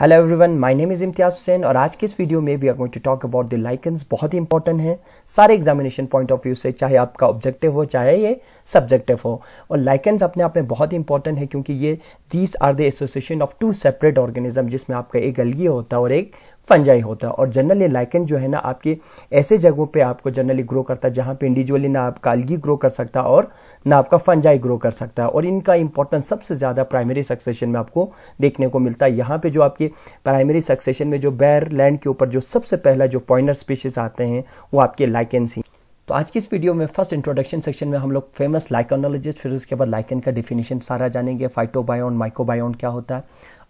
Hello everyone my name is Imtiaz Hussain और आज के इस वीडियो में we are going to talk about the lichens बहुत ही इंपॉर्टेंट है सारे एग्जामिनेशन पॉइंट ऑफ व्यू से चाहे आपका ऑब्जेक्टिव हो चाहे ये सब्जेक्टिव हो और लाइकन्स अपने आप में बहुत ही इंपॉर्टेंट है क्योंकि ये these are the association of two separate organism जिसमें आपका एक अलगी होता है और एक फंजाई होता है और जनरली लाइकन जो है ना आपके ऐसे जगहों पे आपको जनरली ग्रो करता है जहाँ पे इंडिविजुअली ना आप कालगी ग्रो कर सकता है और ना आपका फंजाई ग्रो कर सकता है और इनका इंपॉर्टेंस सबसे ज़्यादा प्राइमरी सक्सेशन में आपको देखने को मिलता है यहाँ पे जो आपके प्राइमरी सक्सेशन में जो बैर लैंड के ऊपर जो सबसे पहला जो पॉइनर स्पीशीज आते हैं वो आपके लाइकेंस ही तो आज की इस वीडियो में फर्स्ट इंट्रोडक्शन सेक्शन में हम लोग फेमस लाइकोनोलॉजिस्ट फिर उसके बाद लाइकन का डिफिनेशन सारा जानेंगे फाइटोबायोन माइकोबायोन क्या होता है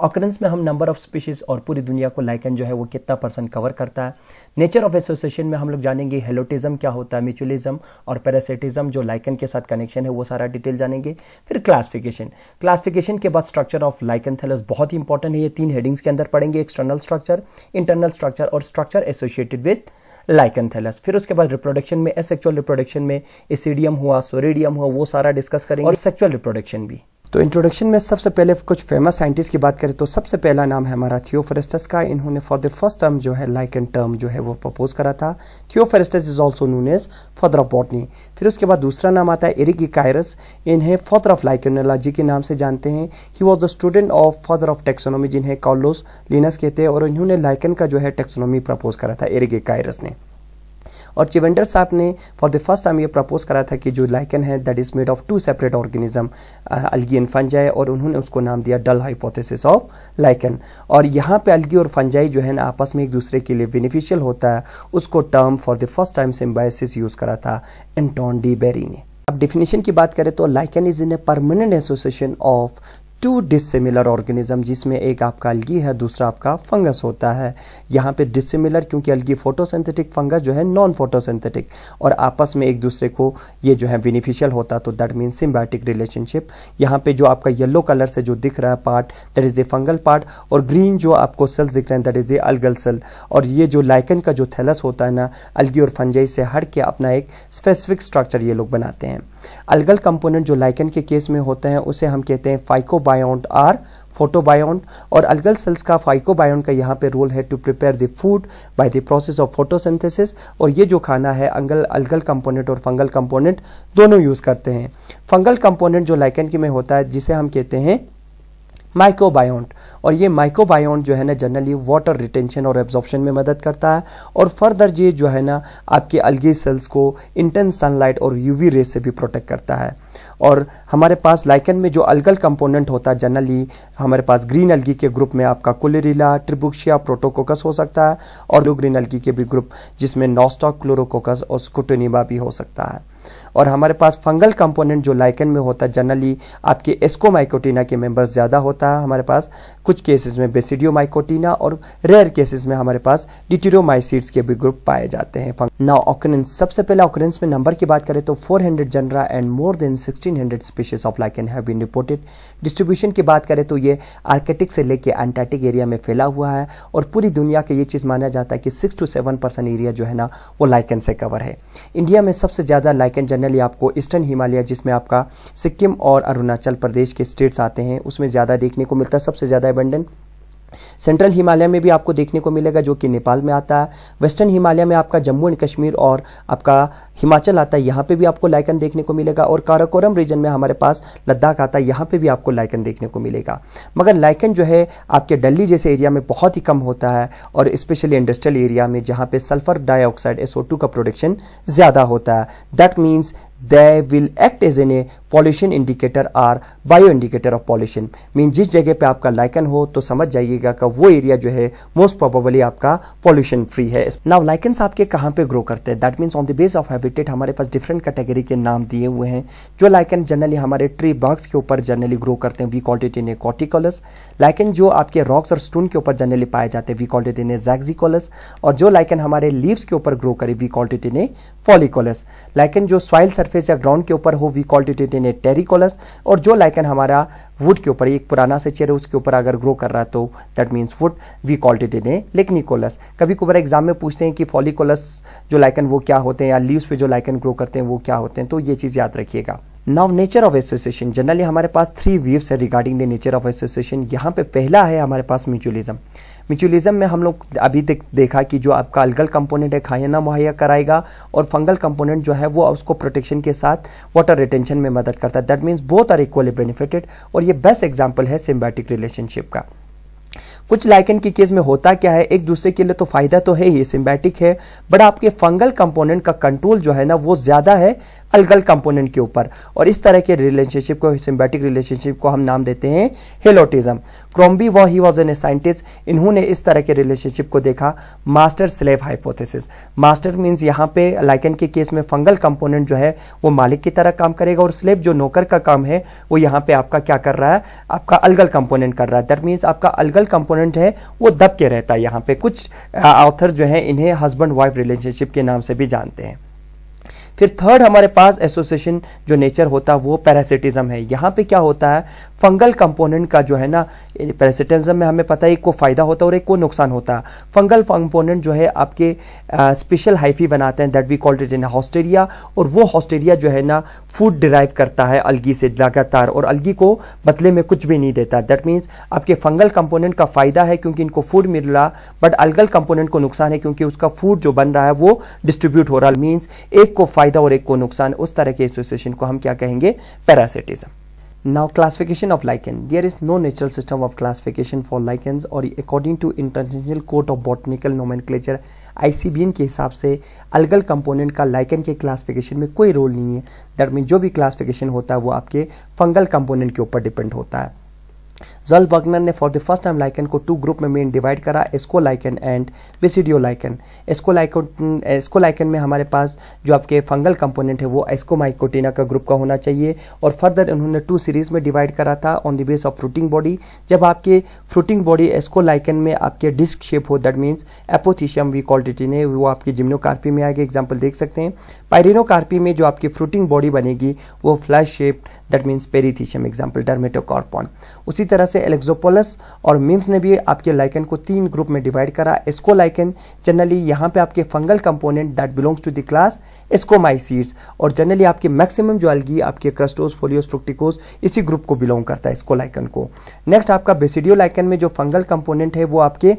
ऑकरेंस में हम नंबर ऑफ स्पीशीज और पूरी दुनिया को लाइकन जो है वो कितना परसेंट कवर करता है नेचर ऑफ एसोसिएशन में हम लोग जानेंगे हेलोटिज्म क्या होता है म्यूचुअलिज्म और पैरासिटिज्म जो लाइकन के साथ कनेक्शन है वो सारा डिटेल जानेंगे फिर क्लासिफिकेशन क्लासिफिकेशन के बाद स्ट्रक्चर ऑफ लाइकन थेलस बहुत ही इंपॉर्टेंट है ये तीन हेडिंग्स के अंदर पड़ेंगे एक्सटर्नल स्ट्रक्चर इंटरनल स्ट्रक्चर और स्ट्रक्चर एसोसिएटेड विथ लाइकनथेलस फिर उसके बाद रिप्रोडक्शन में एसेक्चुअल रिप्रोडक्शन में इसीडियम हुआ सोरेडियम हुआ वो सारा डिस्कस करेंगे और सेक्चुअल रिप्रोडक्शन भी तो इंट्रोडक्शन में सबसे पहले कुछ फेमस साइंटिस्ट की बात करें तो सबसे पहला नाम है हमारा थियोफेरेस्टस का इन्होंने फॉर द फर्स्ट टर्म जो है लाइक एंड टर्म जो है वो प्रपोज करा था Theophrastus is also known as father of botany फिर उसके बाद दूसरा नाम आता है एरिगिकायरस इन्हें फादर ऑफ लाइकोनोलॉजी के नाम से जानते हैं he was the student of father of taxonomy जिन्हें कॉलोस लिनस कहते हैं और इन्होंने लाइकन का जो है टेक्सोनॉमी प्रपोज करा था एरिगिकायरस ने और चिवेंडर साहब ने फॉर द फर्स्ट टाइम ये प्रपोज करा था कि जो लाइकन है that is made of two separate organism algae and fungi और उन्होंने उसको नाम दिया डल हाइपोथेसिस ऑफ लाइकन और यहाँ पे अलगी और फंजाई जो है ना आपस में एक दूसरे के लिए बेनिफिशियल होता है उसको term for the first time symbiosis use करा था एंटोन डी बेरी ने अब डेफिनेशन की बात करें तो lichen is in a permanent association of two dissimilar organism जिसमें एक आपका अलगी है दूसरा आपका फंगस होता है यहाँ पे डिसिमिलर क्योंकि अलगी फोटोसिंथेटिक फंगस जो है नॉन फोटोसिंथेटिक और आपस में एक दूसरे को ये जो है बेनिफिशियल होता तो दैट मीन सिम्बैटिक रिलेशनशिप यहाँ पे जो आपका येलो कलर से जो दिख रहा है part that is the fungal part और ग्रीन जो आपको सेल्स दिख रहे हैं that is the algal cell और ये जो लाइकन का जो थैलस होता है ना अलगी और फंजाई से हट के अपना एक स्पेसिफिक स्ट्रक्चर ये लोग बनाते हैं अलगल कंपोनेंट जो लाइकन के केस में होते हैं उसे हम कहते हैं फाइकोबायोंट आर फोटोबायोंट और अलगल सेल्स का फाइकोबायोंट का यहाँ पे रोल है to prepare the food by the process of photosynthesis और ये जो खाना है अंगल अलगल कंपोनेंट और फंगल कंपोनेंट दोनों यूज करते हैं फंगल कंपोनेंट जो लाइकन के में होता है जिसे हम कहते हैं माइक्रोबायोंट और ये माइक्रोबायोंट जो है ना जनरली वाटर रिटेंशन और एब्जॉर्प्शन में मदद करता है और फर्दर ये जो है ना आपके अलगी सेल्स को इंटेंस सनलाइट और यूवी रेस से भी प्रोटेक्ट करता है और हमारे पास लाइकन में जो अलगल कंपोनेंट होता है जनरली हमारे पास ग्रीन अलगी के ग्रुप में आपका कुलेरिला ट्रिबुक्शिया प्रोटोकोकस हो सकता है और ग्रीन अलगी के भी ग्रुप जिसमें नॉस्टॉक क्लोरोकोकस और स्कुटोनिमा भी हो सकता है और हमारे पास फंगल कंपोनेंट जो लाइकन में होता है जनरली आपके एस्कोमाइकोटीना के मेंबर्स ज़्यादा होता है हमारे पास कुछ केसेस में बेसिडियो माइकोटीना और रेयर केसेस में हमारे पास डिटेरोमाइसिड्स के भी ग्रुप पाए जाते हैं नाउ ऑक्रेंस सबसे पहले ऑक्रेंस में नंबर की बात करें तो 400 genera and more than 1600 species of lichen have been reported distribution की बात करें तो ये आर्कटिक से लेके एंटार्टिक एरिया में फैला हुआ है और पूरी दुनिया का ये चीज़ माना जाता है कि six to seven percent area जो है ना वो लाइकन से कवर है इंडिया में सबसे ज़्यादा लाइकन जन जनरली आपको ईस्टर्न हिमालय जिसमें आपका सिक्किम और अरुणाचल प्रदेश के स्टेट्स आते हैं उसमें ज़्यादा देखने को मिलता है सबसे ज़्यादा एबंडन सेंट्रल हिमालय में भी आपको देखने को मिलेगा जो कि नेपाल में आता है वेस्टर्न हिमालय में आपका जम्मू एंड कश्मीर और आपका हिमाचल आता है यहाँ पे भी आपको लाइकन देखने को मिलेगा और काराकोरम रीजन में हमारे पास लद्दाख आता है यहाँ पे भी आपको लाइकन देखने को मिलेगा मगर लाइकन जो है आपके डल्ली जैसे एरिया में बहुत ही कम होता है और स्पेशली इंडस्ट्रियल एरिया में जहाँ पे सल्फर डाइऑक्साइड एसओ का प्रोडक्शन ज़्यादा होता है that means they will act as an a pollution indicator or bio indicator of pollution mean जिस जगह पे आपका लाइकन हो तो समझ जाइएगा कि वो एरिया जो है मोस्ट प्रोबेबली आपका पॉल्यूशन फ्री है नाउ लाइकन्स आपके कहाँ पे ग्रो करते हैं that means on the base of habitat हमारे पास डिफरेंट कैटेगरी के नाम दिए हुए हैं जो लाइकन जनरली हमारे ट्री बग्स के ऊपर जनरली ग्रो करते हैं we called it in a corticolous lichen जो आपके रॉक्स और स्टोन के ऊपर जनरली पाए जाते हैं we called it in a saxicolous और जो लाइकन हमारे लीव्स के ऊपर ग्रो करे we called it in a foliicolous lichen जो सॉइल सर सरफेस या ग्राउंड के ऊपर हो we called it in a terricolous और जो लाइकन हमारा वुड के ऊपर एक पुराना से चेयर है उसके ऊपर अगर ग्रो कर रहा है तो that means wood we called it in a lichenicolous कभी कभार एग्जाम में पूछते हैं कि फॉलिकोलस जो लाइकन वो क्या होते हैं या लीव्स पे जो लाइकन ग्रो करते हैं वो क्या होते हैं तो ये चीज़ याद रखिएगा now nature of association generally हमारे पास थ्री व्यूव्स है regarding the nature of association यहाँ पे पहला है हमारे पास म्यूचुअलिज्म म्यूचुअलिज्म में हम लोग अभी देख, देखा कि जो आपका अलगल कंपोनेंट है खायाना मुहैया कराएगा और फंगल कंपोनेंट जो है वो उसको प्रोटेक्शन के साथ वाटर रिटेंशन में मदद करता है that means both are equally benefited और ये बेस्ट एग्जाम्पल है सिम्बैटिक रिलेशनशिप का कुछ लाइकन के केस में होता क्या है एक दूसरे के लिए तो फायदा तो है ही सिम्बैटिक है बट आपके फंगल कंपोनेंट का कंट्रोल जो है ना वो ज्यादा है अलग अलग कंपोनेंट के ऊपर और इस तरह के रिलेशनशिप को सिम्बेटिक रिलेशनशिप को हम नाम देते हैं हेलोटिज्म क्रोम्बी वॉ he was an a scientist इन्होंने इस तरह के रिलेशनशिप को देखा master slave hypothesis master means यहाँ पे लाइकन के केस में फंगल कंपोनेंट जो है वो मालिक की तरह काम करेगा और स्लेव जो नौकर का काम है वो यहाँ पे आपका क्या कर रहा है आपका अलगल कंपोनेंट कर रहा है दैट मीन्स आपका अलगल कंपोनेंट है वो दब के रहता है यहाँ पे कुछ ऑथर जो है इन्हें हस्बैंड वाइफ रिलेशनशिप के नाम से भी जानते हैं फिर थर्ड हमारे पास एसोसिएशन जो नेचर होता है वो पैरासिटिज्म है यहाँ पे क्या होता है फंगल कंपोनेंट का जो है ना पैरासिटिज्म में हमें पता है एक को फायदा होता है और एक को नुकसान होता है फंगल कंपोनेंट जो है आपके स्पेशल हाइफी बनाते हैं that we called it in haustoria और वो हॉस्टेरिया जो है ना फूड डिराइव करता है अलगी से लगातार और अलगी को बदले में कुछ भी नहीं देता दैट मीन्स आपके फंगल कंपोनेंट का फायदा है क्योंकि इनको फूड मिल रहा बट अलगल कंपोनेंट को नुकसान है क्योंकि उसका फूड जो बन रहा है वो डिस्ट्रीब्यूट हो रहा है मीन्स एक को फायदा और एक को नुकसान उस तरह के एसोसिएशन को हम क्या कहेंगे parasitism Now classification of lichen. There is no natural system of classification for lichens or according to International Court of Botanical Nomenclature ICBN ke hisab se algal component ka lichen ke classification mein koi role nahi hai that means jo bhi classification hota hai wo aapke fungal component ke upar depend hota hai Zahlbruckner ने for the first time lichen को two group में main divide करा ascolichen and basidiolichen ascolichen ascolichen में हमारे पास जो आपके fungal component है वो एस्को माइकोटीना का ग्रुप का होना चाहिए और फर्दर इन्होंने टू सीरीज में डिवाइड करा था on the base of fruiting body जब आपके फ्रूटिंग बॉडी एस्को लाइकन में आपके डिस्क शेप हो that means apothecium we call it ने वो आपके जिम्नोकार्पी में आएगी एग्जाम्पल देख सकते हैं पायरिनोकार्पी में जो आपकी फ्रूटिंग बॉडी बनेगी वो flask shape that means perithecium example Dermatocarpon उसी तरह से एलेक्सोपोलस और मिम्स ने भी आपके लाइकन को तीन ग्रुप में डिवाइड करा इसको लाइकन जनरली यहाँ पे आपके fungal component that belongs to the class Ascomycetes और जनरली आपके मैक्सिमम जो अलगी आपके क्रस्टोस फोलियोस फ्रुक्टिकोस इसी ग्रुप को बिलोंग करता है इसको लाइकन को नेक्स्ट आपका बेसिडियो लाइकन में जो फंगल कंपोनेंट है वो आपके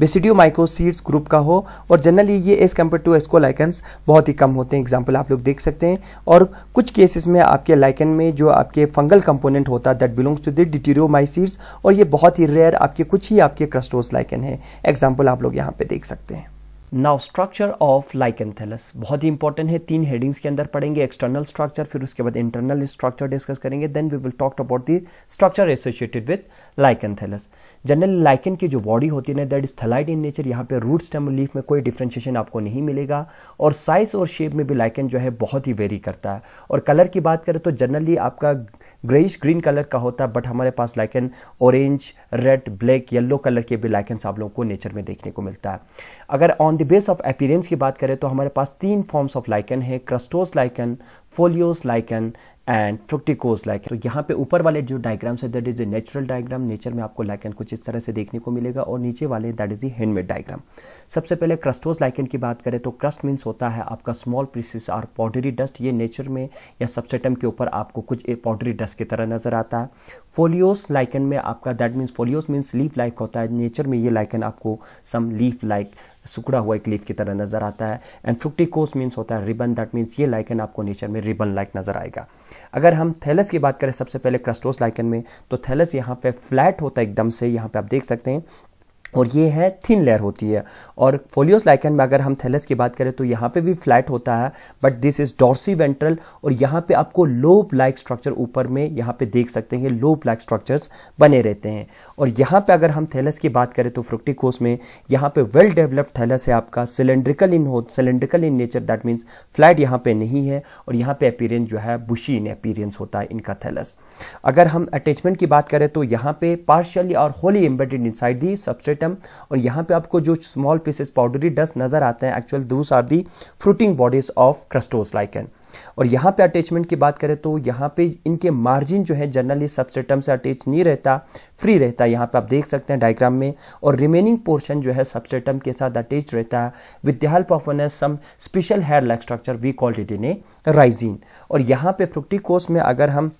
बेसिडियो माइक्रोसीड्स ग्रुप का हो और जनरली ये as compare to ascolichens बहुत ही कम होते हैं एग्जाम्पल आप लोग देख सकते हैं और कुछ केसेस में आपके लाइकन में जो आपके फंगल कंपोनेंट होता है that belongs to deutero Deuteromycetes और ये बहुत ही रेयर आपके कुछ ही आपके क्रस्टोस लाइकन है एग्जाम्पल आप लोग यहाँ पे देख सकते हैं नाउ स्ट्रक्चर ऑफ लाइकेंथेलस बहुत ही इंपॉर्टेंट है तीन हेडिंग्स के अंदर पढ़ेंगे एक्सटर्नल स्ट्रक्चर फिर उसके बाद इंटरनल स्ट्रक्चर डिस्कस करेंगे then we will talk about the structure associated with lichen thallus generally lichen की जो बॉडी होती है ना that is thalloid in nature यहाँ पे रूट स्टेम लीफ में कोई डिफ्रेंशिएशन आपको नहीं मिलेगा और साइज और शेप में भी लाइकन जो है बहुत ही वेरी करता है और कलर की बात करें तो जनरली आपका ग्रेइश ग्रीन कलर का होता है बट हमारे पास lichen orange red black yellow colour के भी लाइकन आप लोगों को नेचर में देखने को मिलता है अगर on the base of appearance की बात करें तो हमारे पास तीन फॉर्म्स ऑफ लाइकन है crustose lichen foliose lichen and fruticose like तो यहाँ पे ऊपर वाले जो डायग्राम्स है that is a natural diagram nature में आपको लाइकन कुछ इस तरह से देखने को मिलेगा और नीचे वाले that is the handmade diagram सबसे पहले क्रस्टोज लाइकन की बात करें तो क्रस्ट मीन्स होता है आपका स्मॉल पीसेस और पाउडरी डस्ट ये नेचर में या सबसेटम के ऊपर आपको कुछ पाउडरी डस्ट की तरह नजर आता है फोलियोस लाइकन में आपका that means foliose means leaf like होता है नेचर में ये लाइकन आपको सम लीफ लाइक सुखड़ा हुआ एक लीफ की तरह नजर आता है एंड फ्रुक्टिकोस मीन्स होता है रिबन दैट मीन्स ये लाइकन आपको नेचर में रिबन लाइक नजर आएगा अगर हम थैलस की बात करें सबसे पहले क्रस्टोस लाइकन में तो थैलस यहाँ पे फ्लैट होता है एकदम से यहाँ पे आप देख सकते हैं और ये है थिन लेयर होती है और फोलियोस लाइकन में अगर हम थैलस की बात करें तो यहाँ पे भी फ्लैट होता है but this is dorsiventral और यहाँ पे आपको लोब लाइक स्ट्रक्चर ऊपर में यहाँ पे देख सकते हैं लोब लाइक स्ट्रक्चर्स बने रहते हैं और यहाँ पे अगर हम थैलस की बात करें तो फ्रुक्टिकोस में यहाँ पे वेल डेवलप्ड थैलस है आपका सिलेंड्रिकल इन हो cylindrical in nature that means flat यहाँ पे नहीं है और यहाँ पे अपीरेंस जो है बुशी इन अपीरेंस होता है इनका थैलस अगर हम अटैचमेंट की बात करें तो यहाँ पे पार्शियली और wholly embedded inside the substratum और यहाँ पे आपको जो स्मॉल पीसेस पाउडरी डस्ट नजर आते हैं actual these are the fruiting bodies of crustose lichen और यहाँ पे अटैचमेंट की बात करें तो यहाँ पे इनके मार्जिन जो है जनरली सबसेटम से अटैच नहीं रहता फ्री रहता है यहाँ पे आप देख सकते हैं डायग्राम में और रिमेनिंग पोर्शन जो है सबसेटम के साथ अटैच रहता है with the help of an some special hair like structure we called it in a rhizine और यहाँ पे फ्रुक्टिकोस में अगर हम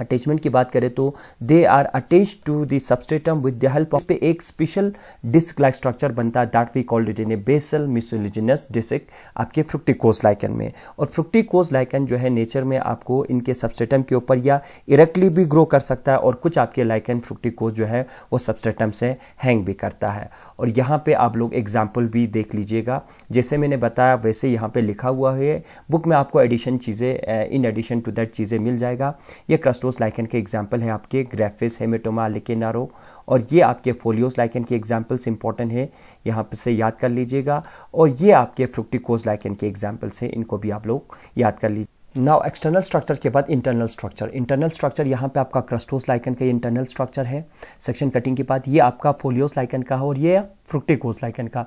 अटैचमेंट की बात करें तो they are attach to the substratum with the help of पे एक स्पेशल डिस्क लाइक स्ट्रक्चर बनता है that we called it in a basal mucilaginous disc आपके फ्रुक्टिकोस लाइकन में और फ्रुक्टिकोस लाइकन जो है नेचर में आपको इनके सबस्टेटम के ऊपर या इरेक्टली भी ग्रो कर सकता है और कुछ आपके लाइकन फ्रुक्टिकोस जो है वो सबस्टेटम से हैंग भी करता है और यहाँ पर आप लोग एग्जाम्पल भी देख लीजिएगा जैसे मैंने बताया वैसे यहाँ पर लिखा हुआ है बुक में आपको एडिशन चीज़ें इन एडिशन टू दैट चीज़ें मिल जाएगा ये क्रस्ट ब्लास्टोस लाइकन के एग्जाम्पल हैं आपके ग्रेफिस हेमेटोमा लिकेनारो और ये आपके फोलियोस लाइकन के एग्जाम्पल्स इंपॉर्टेंट है यहाँ पर से याद कर लीजिएगा और ये आपके फ्रुक्टिकोज लाइकन के एग्जाम्पल्स हैं इनको भी आप लोग याद कर लीजिए नाउ एक्सटर्नल स्ट्रक्चर के बाद इंटरनल स्ट्रक्चर इंटरनल स्ट्रक्चर यहाँ पे आपका क्रस्टोस लाइकन का इंटरनल स्ट्रक्चर है सेक्शन कटिंग के बाद ये आपका फोलियोस लाइकन का है और ये फ्रुक्टिकोज लाइकन का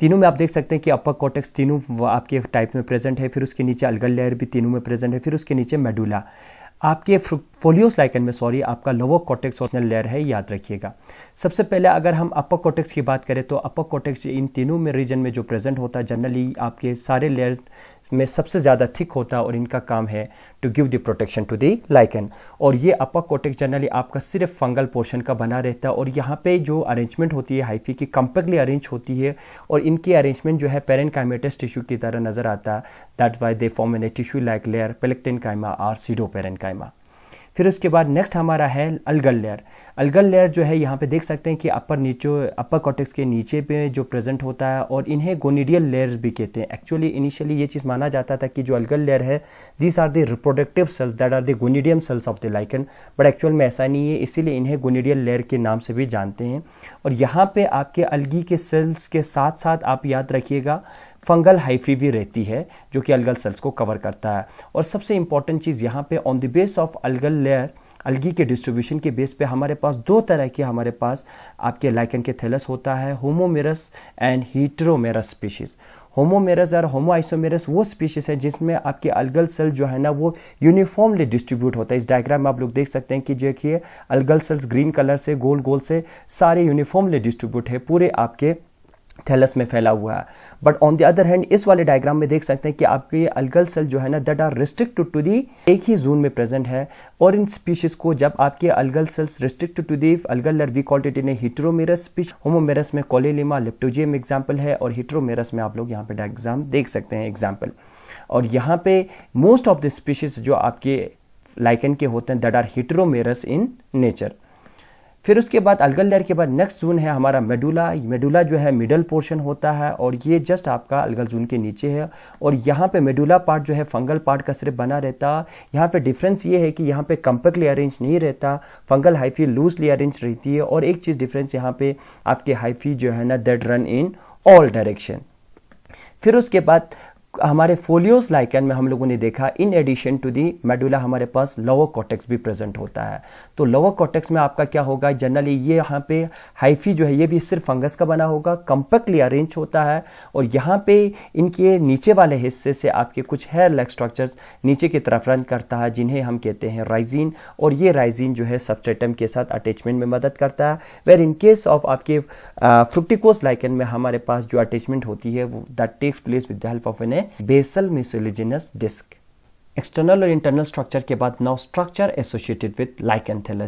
तीनों में आप देख सकते हैं कि अपर कॉटेक्स तीनों आपके टाइप में प्रेजेंट है फिर उसके नीचे अलगल लेयर भी तीनों में प्रेजेंट है फिर उसके नीचे मेडुला आपके फोलियोस लाइकन में सॉरी आपका लोअर कॉटेक्स और लेयर है याद रखिएगा सबसे पहले अगर हम अपर कॉटेक्स की बात करें तो अपर कॉटेक्स इन तीनों में रीजन में जो प्रेजेंट होता है जनरली आपके सारे लेयर में सबसे ज़्यादा थिक होता है और इनका काम है to give the protection to the lichen और ये अपर कोटेक्स जनरली आपका सिर्फ फंगल पोर्शन का बना रहता है और यहाँ पे जो अरेंजमेंट होती है हाइफी की कंपेक्टली अरेंज होती है और इनकी अरेंजमेंट जो है पेरेंट काइमेटस टिश्यू की तरह नजर आता है that why they form an a tissue like layer plectenchyma or SIDO parent कायमा फिर उसके बाद नेक्स्ट हमारा है अलगल लेयर अलगल लेयर जो है यहाँ पे देख सकते हैं कि अपर नीचे अपर कॉटेक्स के नीचे पे जो प्रेजेंट होता है और इन्हें गोनीडियल लेयर्स भी कहते हैं एक्चुअली इनिशियली ये चीज़ माना जाता था कि जो अलगल लेयर है these are the reproductive cells that are the gonidium cells of the lichen but actual में ऐसा नहीं है इसीलिए इन्हें गोनीडियल लेयर के नाम से भी जानते हैं और यहाँ पर आपके अलगी के सेल्स के साथ साथ आप याद रखिएगा फंगल हाइफी भी रहती है जो कि अलगल सेल्स को कवर करता है और सबसे इंपॉर्टेंट चीज़ यहाँ पे on the base of algal layer algae के डिस्ट्रीब्यूशन के बेस पे हमारे पास दो तरह के हमारे पास आपके लाइकन के थैलस होता है होमोमेरस एंड हीट्रोमेरस स्पीशीज़ होमोमेरस और होमो आइसोमेरस वो स्पीशीज़ है जिसमें आपके अलगल सेल जो है ना वो यूनिफॉर्मली डिस्ट्रीब्यूट होता है इस डायग्राम में आप लोग देख सकते हैं कि कि अलगल सेल्स ग्रीन कलर से गोल गोल से सारे यूनिफॉर्मली डिस्ट्रीब्यूट है पूरे आपके थैलस में फैला हुआ है but on the other hand इस वाले डायग्राम में देख सकते हैं कि आपके ये अलगल सेल जो है ना that are restricted to the एक ही जोन में प्रेजेंट है और इन स्पीशीज को जब आपके algal cells restricted to the algal layer we called it in heteromerous species homoiomerous में कोलेलिमा लिप्टोजियम एग्जाम्पल है और हिट्रोमेरस में आप लोग यहाँ पे डायग्राम देख सकते हैं एग्जाम्पल और यहाँ पे मोस्ट ऑफ द स्पीशीज जो आपके लाइकन के होते हैं that are heteromerous in nature फिर उसके बाद अलगल लेयर के बाद नेक्स्ट जोन है हमारा मेडुला मेडुला जो है मिडल पोर्शन होता है और ये जस्ट आपका अलगल जोन के नीचे है और यहाँ पे मेडुला पार्ट जो है फंगल पार्ट का सिर्फ बना रहता यहाँ पे डिफरेंस ये है कि यहाँ पे कंपक अरेंज नहीं रहता फंगल हाइफी लूज लेयर रहती है और एक चीज़ डिफरेंस यहाँ पे आपके हाइफी जो है ना that run in all direction फिर उसके बाद हमारे फोलियोस लाइकन में हम लोगों ने देखा in addition to the medulla हमारे पास लोअर कॉटेक्स भी प्रेजेंट होता है तो लोअर कॉटेक्स में आपका क्या होगा जनरली ये यहाँ पे हाइफी जो है ये भी सिर्फ फंगस का बना होगा कंपेक्टली अरेंज होता है और यहाँ पे इनके नीचे वाले हिस्से से आपके कुछ हेयर लेग स्ट्रक्चर नीचे की तरफ रन करता है जिन्हें हम कहते हैं राइजीन और ये राइजीन जो है सबस्टेटम के साथ अटैचमेंट में मदद करता है वेर इन केस ऑफ आपके फ्रुक्टिकोस लाइकन में हमारे पास जो अटैचमेंट होती है वो that takes place with the help of an a basal mucilaginous disc external और इंटरनल स्ट्रक्चर के बाद now structure associated with like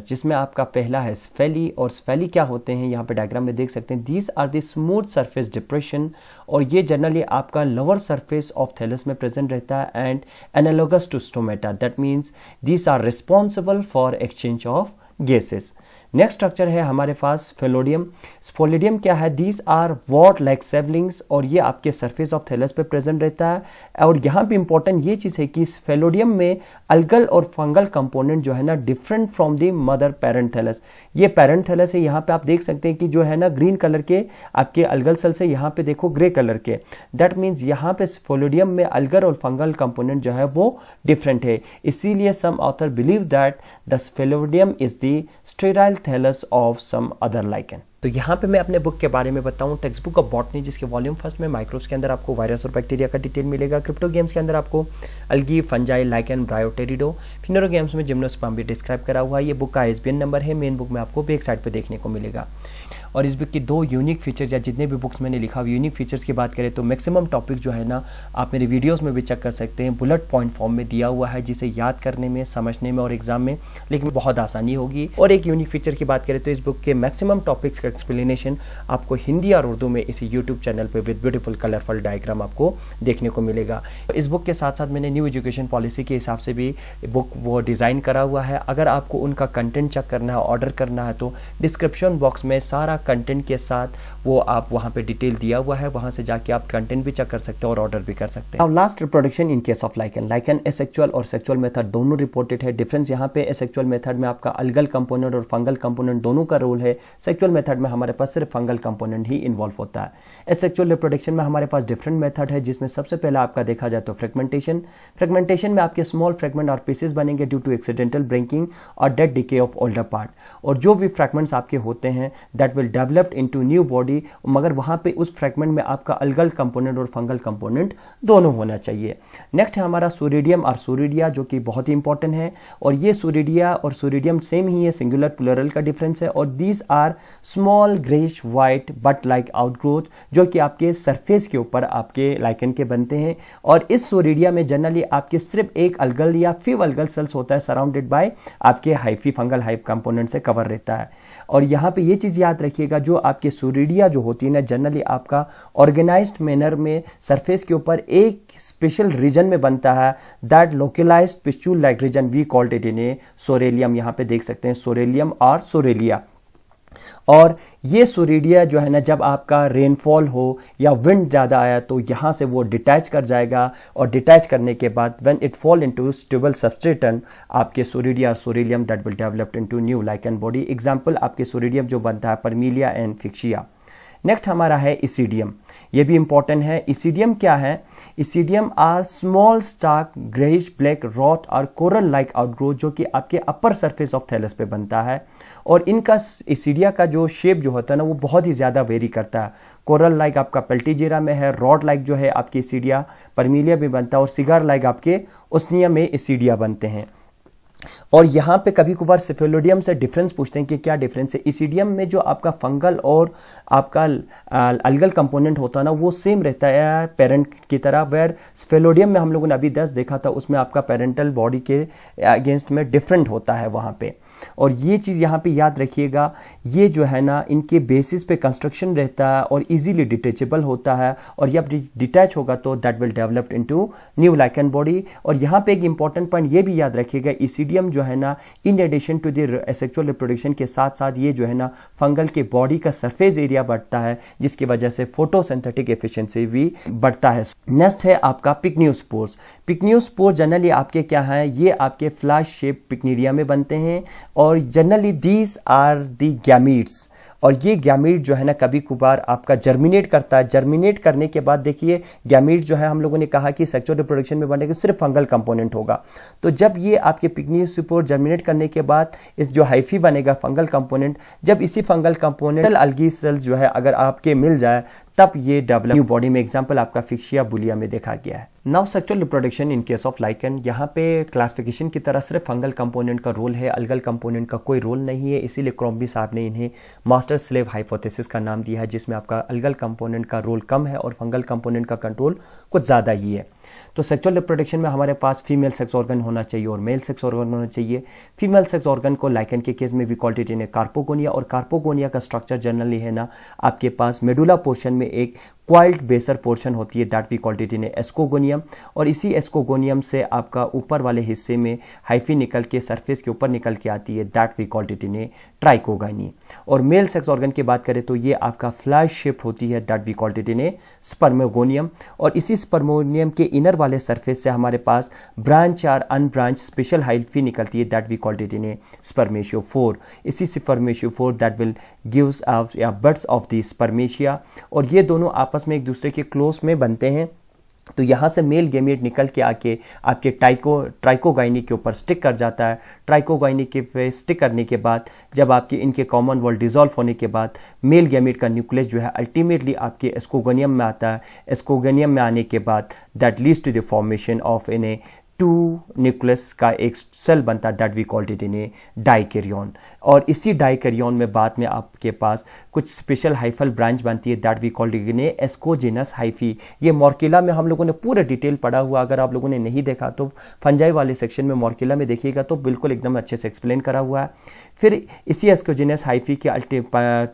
जिसमें आपका पहला है स्फेली और स्फेली क्या होते हैं यहाँ पे डायग्राम में देख सकते हैं these are the smooth surface depression और ये जनरली आपका लोअर सरफेस ऑफ थैलस में प्रेजेंट रहता है and analogous to stomata that means these are responsible for exchange of gases next structure है हमारे पास फेलोडियम स्पोलिडियम क्या है these are what like swellings और ये आपके सरफेस ऑफ थैलस पे प्रेजेंट रहता है और यहाँ पे इंपॉर्टेंट ये चीज़ है कि इस फेलोडियम में अलगल और फंगल कंपोनेंट जो है ना different from the mother parent thallus ये पेरेंट थैलस है यहाँ पे आप देख सकते हैं कि जो है ना ग्रीन कलर के आपके अलगल सेल्स है यहाँ पे देखो ग्रे कलर के दैट मीन्स यहाँ पे फेलोडियम में अलगल और फंगल कंपोनेंट जो है वो डिफरेंट है इसीलिए सम author believe that this phyllidium is the sterile thallus of some other lichen. तो यहाँ पे मैं अपने बुक के बारे में बताऊँ टेक्स्ट बुक ऑफ बॉटनी जिसके वॉल्यूम फर्स्ट में माइक्रोस के अंदर आपको वायरस और बैक्टीरिया का डिटेल मिलेगा क्रिप्टो गेम्स के अंदर आपको अलगी फंजाई लाइकन ब्रायोटेरिडो फिनरो गेम्स में जिम्नोसपाम भी डिस्क्राइब करा हुआ है ये बुक का एस नंबर है मेन बुक में आपको बेक साइड पर देखने को मिलेगा और इस बुक की दो यूनिक फीचर्स या जितने भी बुक्स मैंने लिखा यूनिक फीचर्स की बात करें तो मैक्सिमम टॉपिक जो है ना आप मेरे वीडियोस में भी चेक कर सकते हैं बुलेट पॉइंट फॉर्म में दिया हुआ है जिसे याद करने में समझने में और एग्जाम में लेकिन बहुत आसानी होगी और एक यूनिक फीचर की बात करें तो इस बुक के मैक्सिमम टॉपिक्स का एक्सप्लेनेशन आपको हिंदी और उर्दू में इसी यूट्यूब चैनल पर विद ब्यूटीफुल कलरफुल डायग्राम आपको देखने को मिलेगा इस बुक के साथ साथ मैंने न्यू एजुकेशन पॉलिसी के हिसाब से भी बुक वो डिज़ाइन करा हुआ है अगर आपको उनका कंटेंट चेक करना है ऑर्डर करना है तो डिस्क्रिप्शन बॉक्स में सारा कंटेंट के साथ वो आप वहाँ पे डिटेल दिया हुआ है वहाँ से जाके आप कंटेंट भी चेक कर सकते हैं और ऑर्डर भी कर सकते हैं last reproduction in case of lichen lichen asexual और सेक्चुअल मेथड दोनों रिपोर्टेड है डिफरेंस यहाँ पे एसेक्चुअल मेथड में आपका अलगल कंपोनेंट और फंगल कंपोनेंट दोनों का रोल है सेक्चुअल मेथड में हमारे पास सिर्फ फंगल कंपोनेंट ही इन्वॉल्व होता है एसेक्चुअल रिप्रोडक्शन में हमारे पास डिफरेंट मेथड है जिसमें सबसे पहला आपका देखा जाए तो फ्रेगमेंटेशन फ्रेगमेंटेशन में आपके स्मॉल फ्रेगमेंट और पीसेस बनेंगे ड्यू टू एक्सीडेंटल ब्रेकिंग और dead decay of older part और जो भी फ्रेगमेंट्स आपके होते हैं that will developed into new body मगर वहां पे उस फ्रेगमेंट में आपका अलगल कंपोनेंट और फंगल कंपोनेंट दोनों होना चाहिए नेक्स्ट है हमारा सूरीडियम और सूरीडिया जो कि बहुत ही इंपॉर्टेंट है और ये सूरीडिया और सूरीडियम सेम ही है सिंगुलर प्लोरल का डिफरेंस है और these are small greyish white but like outgrowth जो कि आपके सरफेस के ऊपर आपके लाइकन के बनते हैं और इस सूरीडिया में जनरली आपके सिर्फ एक अलगल या फिव अलगल सेल्स होता है सराउंडेड बाय आपके हाइफी फंगल हाइप कंपोनेंट से कवर रहता है और यहां पे ये चीज़ याद रखिए रखिएगा जो आपके सुरीडिया जो होती है ना जनरली आपका ऑर्गेनाइज मैनर में सरफेस के ऊपर एक स्पेशल रीजन में बनता है that localise pustule like region we called it in a soralium यहाँ पे देख सकते हैं सोरेलियम और सोरेलिया और ये सुरीडिया जो है ना जब आपका रेनफॉल हो या विंड ज़्यादा आया तो यहाँ से वो डिटैच कर जाएगा और डिटैच करने के बाद when it fall into stable substratum आपके soredia soralium that will developed into new lichen body example आपके सुरीडियम जो बनता है परमीलिया एंड फिक्शिया नेक्स्ट हमारा है इसीडियम ये भी इंपॉर्टेंट है इसीडियम क्या है isidium are small stalk greyish black rod और कोरल लाइक आउटग्रोथ जो कि आपके अपर सरफेस ऑफ थैलस पे बनता है और इनका इसीडिया का जो शेप जो होता है ना वो बहुत ही ज़्यादा वेरी करता है कोरल लाइक आपका पल्टीजेरा में है रॉड लाइक जो है आपकी इसीडिया परमीलिया में बनता है और सिगार लाइक आपके उसनिया में इसीडिया बनते हैं और यहाँ पे कभी कभार सिफेलोडियम से डिफरेंस पूछते हैं कि क्या डिफरेंस है इसीडियम में जो आपका फंगल और आपका अलगल कंपोनेंट होता है ना वो सेम रहता है पेरेंट की तरह वेर सिफेलोडियम में हम लोगों ने अभी दस देखा था उसमें आपका पेरेंटल बॉडी के अगेंस्ट में डिफरेंट होता है वहाँ पे और ये चीज़ यहाँ पे याद रखिएगा ये जो है ना इनके बेसिस पे कंस्ट्रक्शन रहता है और इजीली डिटेचेबल होता है और जब डिटैच होगा तो that will developed into new and body और यहाँ पे एक इंपॉर्टेंट पॉइंट ये भी याद रखिएगा ई जो है ना in addition to the asexual reproduction के साथ साथ ये जो है ना फंगल के बॉडी का सरफेस एरिया बढ़ता है जिसकी वजह से फोटोसेंथेटिक एफिशिएंसी भी बढ़ता है नेक्स्ट है आपका पिकनियोस्पोर्स स्पोर्स जनरली आपके क्या है ये आपके फ्लैश शेप पिकनीरिया में बनते हैं or generally these are the gametes और ये गैमीट जो है ना कभी कुबार आपका जर्मिनेट करता है जर्मिनेट करने के बाद देखिए गैमीट जो है हम लोगों ने कहा कि सेक्चुअल रिप्रोडक्शन में बनेगा सिर्फ फंगल कंपोनेंट होगा तो जब ये आपके सुपोर जर्मिनेट करने के बाद इस जो हाइफी बनेगा फंगल कंपोनेंट जब इसी फंगल कंपोनेंटल अलगी सेल्स जो है अगर आपके मिल जाए तब ये डेवलप न्यू बॉडी में एग्जाम्पल आपका फिक्शिया बुलिया में देखा गया है now sexual reproduction in case of lichen यहाँ पे क्लासिफिकेशन की तरह सिर्फ फंगल कंपोनेंट का रोल है अलगल कंपोनेंट का कोई रोल नहीं है इसीलिए क्रोम्बी साहब ने इन्हें मास्टर मास्टर स्लेव हाइपोथेसिस का नाम दिया है जिसमें आपका अलगल कंपोनेंट का रोल कम है और फंगल कंपोनेंट का कंट्रोल कुछ ज़्यादा ही है तो सेक्सुअल रिप्रोडक्शन में हमारे पास फीमेल सेक्स ऑर्गन होना चाहिए और मेल सेक्स ऑर्गन होना चाहिए फीमेल सेक्स ऑर्गन को लाइकन के केस में we called it in a और कार्पोगोनिया का स्ट्रक्चर जनरली है ना आपके पास मेडुला पोर्शन में एक क्वाइल्ड बेसर पोर्शन होती है that we called it in ascogonium और इसी एस्कोगोनियम से आपका ऊपर वाले हिस्से में हाइफी निकल के सरफेस के ऊपर निकल के आती है that we called it in a trichogyne और मेल सेक्स ऑर्गन की बात करें तो ये आपका फ्लैश शेप होती है that we called it in spermogonium और इसी स्पर्मोनियम के इनर वाले सरफेस से हमारे पास ब्रांच और अनब्रांच स्पेशल हाइफी निकलती है that we called it in a spermatiophore इसी से spermatiophore that will gives या बर्ड्स ऑफ द स्पर्मेशिया और ये दोनों आपस में एक दूसरे के क्लोज में बनते हैं तो यहाँ से मेल गेमेट निकल के आके आपके टाइको ट्राइकोगाइनी के ऊपर स्टिक कर जाता है ट्राइकोगाइनी के पे स्टिक करने के बाद जब आपके इनके कॉमन वॉल डिजोल्व होने के बाद मेल गेमेट का न्यूक्लियस जो है अल्टीमेटली आपके एस्कोगोनियम में आता है एस्कोगोनियम में आने के बाद that leads to the formation of an a two nucleus का एक सेल बनता that we called it in a dikaryon और इसी डाइकेरियन में बाद में आपके पास कुछ स्पेशल हाइफल ब्रांच बनती है that we called in a hyphae ये मॉर्किला में हम लोगों ने पूरा डिटेल पढ़ा हुआ अगर आप लोगों ने नहीं देखा तो फंजाई वाले सेक्शन में मॉर्किला में देखिएगा तो बिल्कुल एकदम अच्छे से एक्सप्लेन करा हुआ है फिर इसी एस्कोजिनस हाइफी के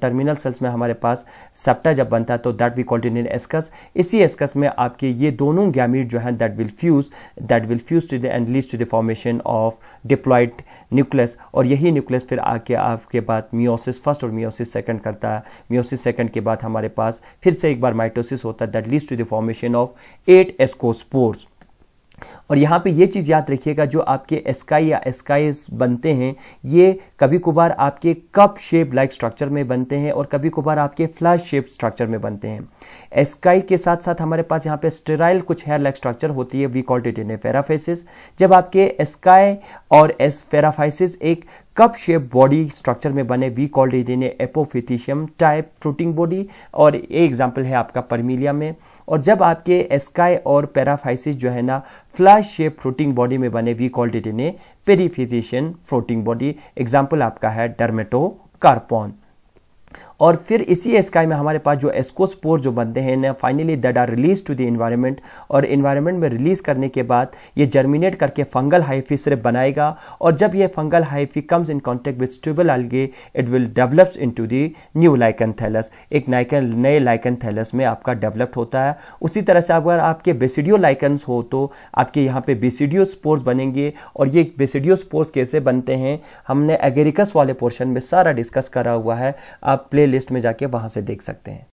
टर्मिनल सेल्स में हमारे पास सेप्टा जब बनता है तो that we called in ascus इसी एस्कस में आपके ये दोनों गैमिट जो है that will fuse that will fuse fuse to and leads to the formation of diploid nucleus और यही न्यूक्लियस फिर आके आपके बाद मियोसिस फर्स्ट और मियोसिस सेकंड करता है मियोसिस सेकंड के बाद हमारे पास फिर से एक बार माइटोसिस होता है that leads to the formation of eight ascospores और यहाँ पे ये चीज़ याद रखिएगा जो आपके एस्काई या एस्काइस बनते हैं ये कभी कभार आपके कप शेप लाइक स्ट्रक्चर में बनते हैं और कभी कभार आपके फ्लैश शेप स्ट्रक्चर में बनते हैं एस्काई के साथ साथ हमारे पास यहाँ पे स्टेराइल कुछ हेयर लाइक स्ट्रक्चर होती है वी कॉल्ड इट फेराफाइसिस जब आपके एस्काई और एस फेराफाइसिस एक कप शेप बॉडी स्ट्रक्चर में बने we called it in apothecium type fruiting body और ये एग्जाम्पल है आपका परमिलिया में और जब आपके एस्काई और पैराफाइसिस जो है ना फ्लैश शेप फ्रूटिंग बॉडी में बने we called it in perithecium fruiting body example आपका है डरमेटो कार्पॉन और फिर इसी स्काई में हमारे पास जो एस्कोस्पोर जो बनते हैं ना finally that are release to the environment और इन्वायरमेंट में रिलीज करने के बाद ये जर्मिनेट करके फंगल हाइफी सिर्फ बनाएगा और जब ये fungal hyphae comes in contact with suitable algae it will develops into the new lichen thallus एक नाइकन नए लाइकन थैलस में आपका डेवलप्ड होता है उसी तरह से अगर आपके बेसिडियो लाइकन्स हो तो आपके यहाँ पे बेसिडियो स्पोर्स बनेंगे और ये बेसिडियो स्पोर्स कैसे बनते हैं हमने एगेरिकस वाले पोर्शन में सारा डिस्कस करा हुआ है आप प्लेलिस्ट प्ले लिस्ट में जाके वहां से देख सकते हैं